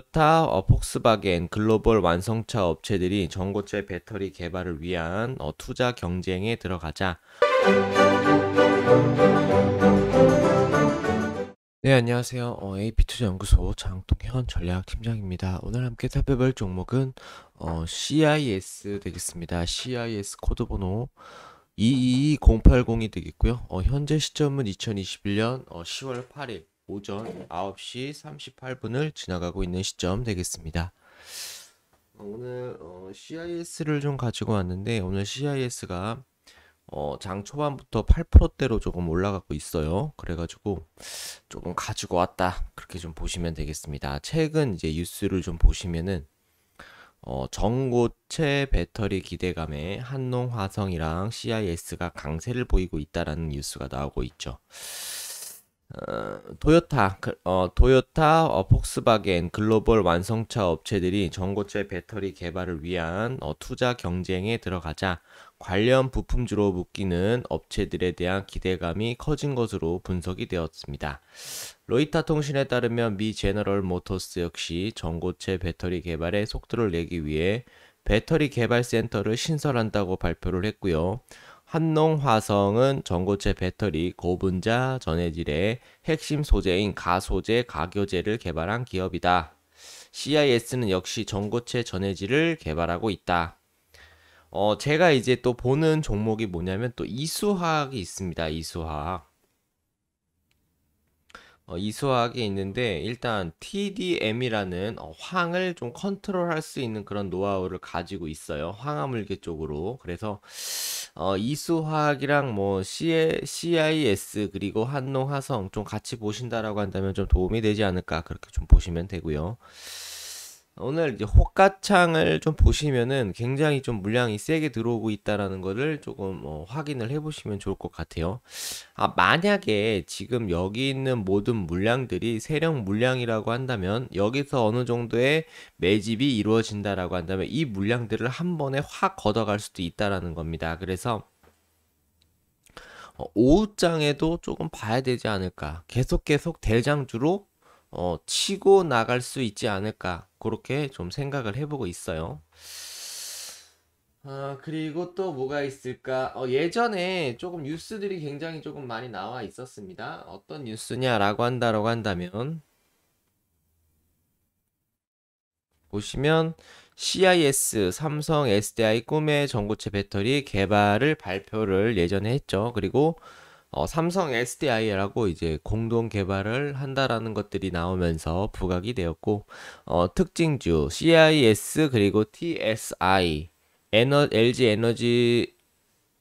토요타, 어, 폭스바겐 글로벌 완성차 업체들이 전고체 배터리 개발을 위한 어, 투자 경쟁에 들어가자. 네, 안녕하세요. 어, AP투자연구소 장동현 전략팀장입니다. 오늘 함께 살펴볼 종목은 어, CIS 되겠습니다. CIS 코드 번호 222080이 되겠고요. 어, 현재 시점은 2021년 어, 10월 8일 오전 9시 38분을 지나가고 있는 시점 되겠습니다. 어, 오늘 어, CIS를 좀 가지고 왔는데 오늘 CIS가 어, 장 초반부터 8%대로 조금 올라가고 있어요. 그래가지고 조금 가지고 왔다 그렇게 좀 보시면 되겠습니다. 최근 이제 뉴스를 좀 보시면은 어, 전고체 배터리 기대감에 한농화성이랑 CIS가 강세를 보이고 있다라는 뉴스가 나오고 있죠. 어, 토요타, 그, 어, 토요타, 어, 폭스바겐 글로벌 완성차 업체들이 전고체 배터리 개발을 위한 어, 투자 경쟁에 들어가자 관련 부품주로 묶이는 업체들에 대한 기대감이 커진 것으로 분석이 되었습니다. 로이타 통신에 따르면 미 제너럴 모터스 역시 전고체 배터리 개발에 속도를 내기 위해 배터리 개발 센터를 신설한다고 발표를 했고요. 한농화성은 전고체 배터리, 고분자, 전해질의 핵심 소재인 가소재, 가교재를 개발한 기업이다. CIS는 역시 전고체 전해질을 개발하고 있다. 어, 제가 이제 또 보는 종목이 뭐냐면 또 이수화학이 있습니다. 이수화학. 어, 이수화학이 있는데 일단 TDM이라는 어, 황을 좀 컨트롤할 수 있는 그런 노하우를 가지고 있어요. 황화물계 쪽으로. 그래서 어, 이수화학이랑 뭐 CA, CIS 그리고 한농화성 좀 같이 보신다라고 한다면 좀 도움이 되지 않을까 그렇게 좀 보시면 되고요. 오늘 이제 호가창을 좀 보시면은 굉장히 좀 물량이 세게 들어오고 있다라는 것을 조금 어, 확인을 해보시면 좋을 것 같아요. 아 만약에 지금 여기 있는 모든 물량들이 세력 물량이라고 한다면 여기서 어느 정도의 매집이 이루어진다라고 한다면 이 물량들을 한 번에 확 걷어갈 수도 있다라는 겁니다. 그래서 어, 오후장에도 조금 봐야 되지 않을까. 계속 계속 대장주로 어, 치고 나갈 수 있지 않을까 그렇게 좀 생각을 해보고 있어요. 아, 그리고 또 뭐가 있을까? 어, 예전에 조금 뉴스들이 굉장히 조금 많이 나와 있었습니다. 어떤 뉴스냐라고 한다라고 한다면 보시면 CIS 삼성 SDI 꿈의 전고체 배터리 개발을 발표를 예전에 했죠. 그리고 어, 삼성 SDI라고 이제 공동 개발을 한다라는 것들이 나오면서 부각이 되었고 어, 특징주 CIS 그리고 TSI 에너, LG 에너지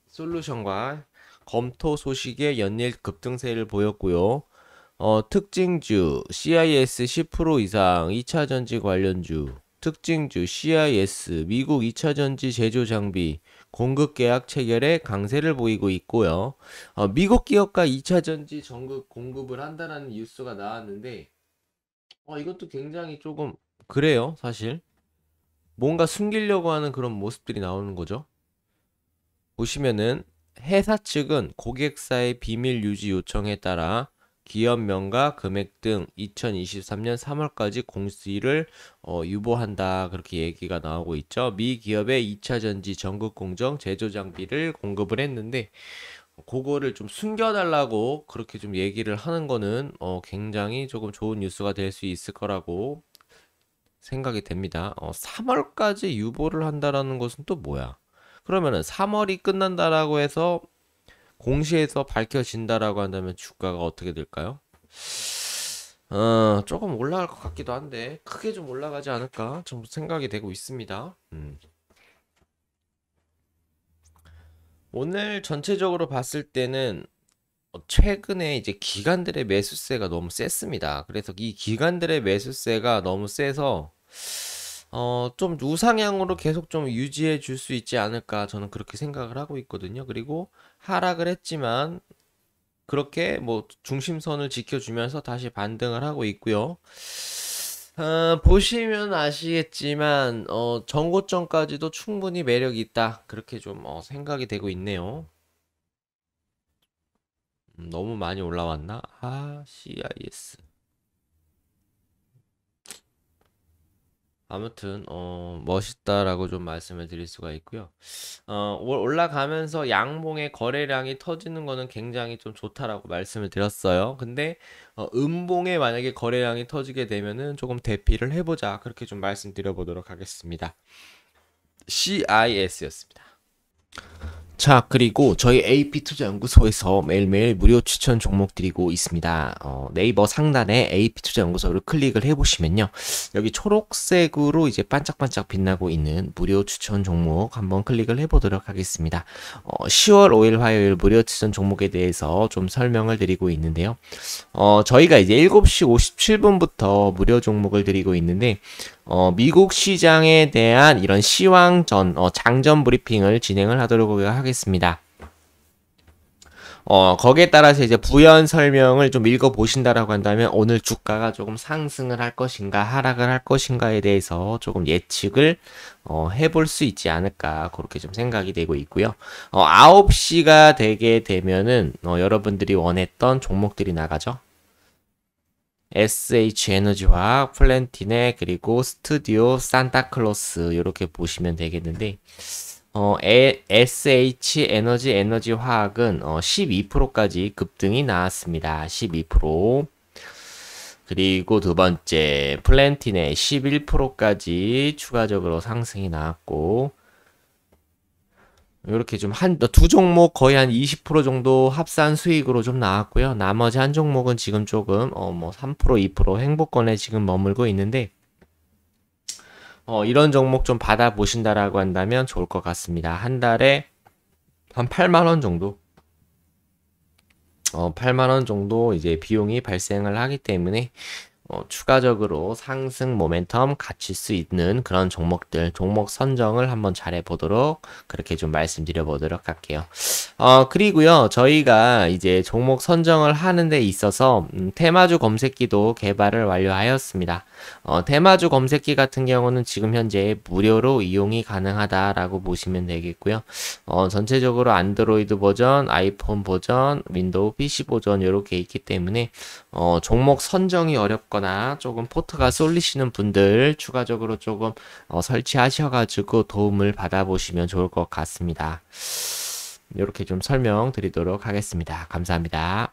솔루션과 검토 소식의 연일 급등세를 보였고요. 어, 특징주 CIS 10% 이상 2차 전지 관련주 특징주 CIS 미국 2차 전지 제조 장비 공급 계약 체결에 강세를 보이고 있고요. 어, 미국 기업과 2차 전지 전극 공급을 한다는 뉴스가 나왔는데 어, 이것도 굉장히 조금 그래요, 사실. 뭔가 숨기려고 하는 그런 모습들이 나오는 거죠. 보시면은 회사 측은 고객사의 비밀 유지 요청에 따라 기업명과 금액 등 2023년 3월까지 공시를 어, 유보한다 그렇게 얘기가 나오고 있죠. 미 기업의 2차 전지 전극 공정 제조 장비를 공급을 했는데 그거를 좀 숨겨달라고 그렇게 좀 얘기를 하는 거는 어, 굉장히 조금 좋은 뉴스가 될 수 있을 거라고 생각이 됩니다. 어, 3월까지 유보를 한다라는 것은 또 뭐야? 그러면은 3월이 끝난다라고 해서 공시에서 밝혀진다라고 한다면 주가가 어떻게 될까요? 어, 조금 올라갈 것 같기도 한데 크게 좀 올라가지 않을까 좀 생각이 되고 있습니다. 음. 오늘 전체적으로 봤을 때는 최근에 이제 기관들의 매수세가 너무 셌습니다. 그래서 이 기관들의 매수세가 너무 세서 어, 좀 우상향으로 계속 좀 유지해 줄 수 있지 않을까 저는 그렇게 생각을 하고 있거든요. 그리고 하락을 했지만 그렇게 뭐 중심선을 지켜주면서 다시 반등을 하고 있고요. 어, 보시면 아시겠지만 어, 전고점까지도 충분히 매력이 있다 그렇게 좀 어, 생각이 되고 있네요. 음, 너무 많이 올라왔나? 아, CIS. 아무튼 어, 멋있다라고 좀 말씀을 드릴 수가 있고요. 어, 올라가면서 양봉의 거래량이 터지는 거는 굉장히 좀 좋다라고 말씀을 드렸어요. 근데 어, 음봉에 만약에 거래량이 터지게 되면은 조금 대피를 해보자 그렇게 좀 말씀드려 보도록 하겠습니다. CIS였습니다. 자, 그리고 저희 AP투자연구소에서 매일매일 무료 추천 종목 드리고 있습니다. 어, 네이버 상단에 AP투자연구소를 클릭을 해보시면요. 여기 초록색으로 이제 반짝반짝 빛나고 있는 무료 추천 종목 한번 클릭을 해보도록 하겠습니다. 어, 10월 5일 화요일 무료 추천 종목에 대해서 좀 설명을 드리고 있는데요. 어, 저희가 이제 7시 57분부터 무료 종목을 드리고 있는데, 어, 미국 시장에 대한 이런 시황전, 어, 장전 브리핑을 진행을 하도록 하겠습니다. 어, 거기에 따라서 이제 부연 설명을 좀 읽어보신다라고 한다면 오늘 주가가 조금 상승을 할 것인가 하락을 할 것인가에 대해서 조금 예측을 어, 해볼 수 있지 않을까 그렇게 좀 생각이 되고 있고요. 어, 9시가 되게 되면은 어, 여러분들이 원했던 종목들이 나가죠. SH 에너지화학, 플랜티네, 그리고 스튜디오 산타클로스 이렇게 보시면 되겠는데 어, SH 에너지 에너지 화학은 어, 12%까지 급등이 나왔습니다. 12% 그리고 두 번째 플랜틴의 11%까지 추가적으로 상승이 나왔고 이렇게 좀 한 두 종목 거의 한 20% 정도 합산 수익으로 좀 나왔고요. 나머지 한 종목은 지금 조금 어 뭐3% 2% 행복권에 지금 머물고 있는데 어 이런 종목 좀 받아 보신다라고 한다면 좋을 것 같습니다. 한 달에 한 8만 원 정도 어 8만 원 정도 이제 비용이 발생을 하기 때문에 어, 추가적으로 상승 모멘텀 갖출 수 있는 그런 종목들 종목 선정을 한번 잘해 보도록 그렇게 좀 말씀드려 보도록 할게요 어 그리고요 저희가 이제 종목 선정을 하는 데 있어서 음, 테마주 검색기도 개발을 완료하였습니다 어, 테마주 검색기 같은 경우는 지금 현재 무료로 이용이 가능하다라고 보시면 되겠고요 어, 전체적으로 안드로이드 버전 아이폰 버전 윈도우 PC 버전 이렇게 있기 때문에 어, 종목 선정이 어렵고 있거나 조금 포트가 쏠리시는 분들 추가적으로 조금 어, 설치하셔가지고 도움을 받아보시면 좋을 것 같습니다. 이렇게 좀 설명드리도록 하겠습니다. 감사합니다.